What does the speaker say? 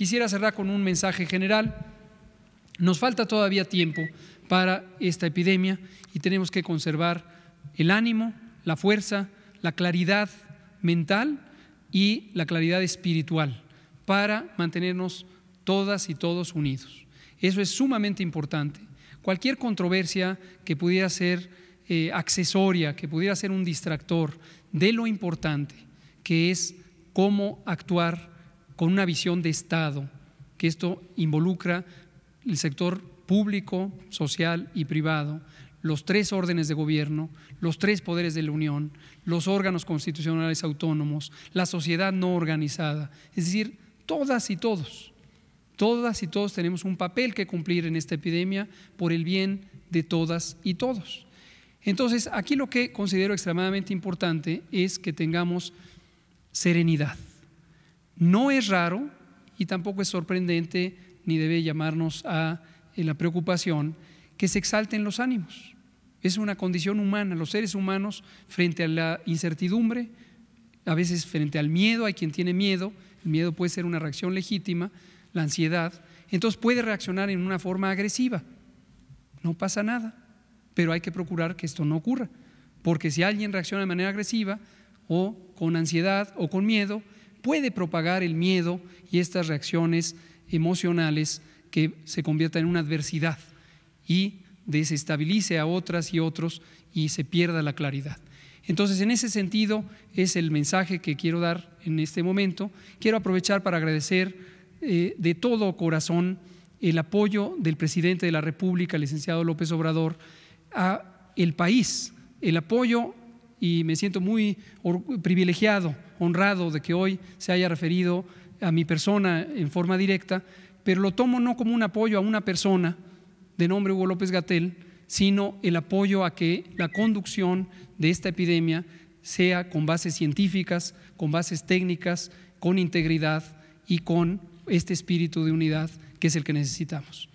Quisiera cerrar con un mensaje general. Nos falta todavía tiempo para esta epidemia y tenemos que conservar el ánimo, la fuerza, la claridad mental y la claridad espiritual para mantenernos todas y todos unidos. Eso es sumamente importante. Cualquier controversia que pudiera ser eh, accesoria, que pudiera ser un distractor de lo importante, que es cómo actuar con una visión de Estado, que esto involucra el sector público, social y privado, los tres órdenes de gobierno, los tres poderes de la Unión, los órganos constitucionales autónomos, la sociedad no organizada, es decir, todas y todos. Todas y todos tenemos un papel que cumplir en esta epidemia por el bien de todas y todos. Entonces, aquí lo que considero extremadamente importante es que tengamos serenidad. No es raro y tampoco es sorprendente ni debe llamarnos a eh, la preocupación que se exalten los ánimos. Es una condición humana. Los seres humanos, frente a la incertidumbre, a veces frente al miedo, hay quien tiene miedo, el miedo puede ser una reacción legítima, la ansiedad, entonces puede reaccionar en una forma agresiva. No pasa nada, pero hay que procurar que esto no ocurra, porque si alguien reacciona de manera agresiva o con ansiedad o con miedo, puede propagar el miedo y estas reacciones emocionales que se conviertan en una adversidad y desestabilice a otras y otros y se pierda la claridad. Entonces, en ese sentido es el mensaje que quiero dar en este momento. Quiero aprovechar para agradecer eh, de todo corazón el apoyo del presidente de la República, licenciado López Obrador, a el país, el apoyo y me siento muy privilegiado, honrado de que hoy se haya referido a mi persona en forma directa, pero lo tomo no como un apoyo a una persona de nombre Hugo López Gatel, sino el apoyo a que la conducción de esta epidemia sea con bases científicas, con bases técnicas, con integridad y con este espíritu de unidad que es el que necesitamos.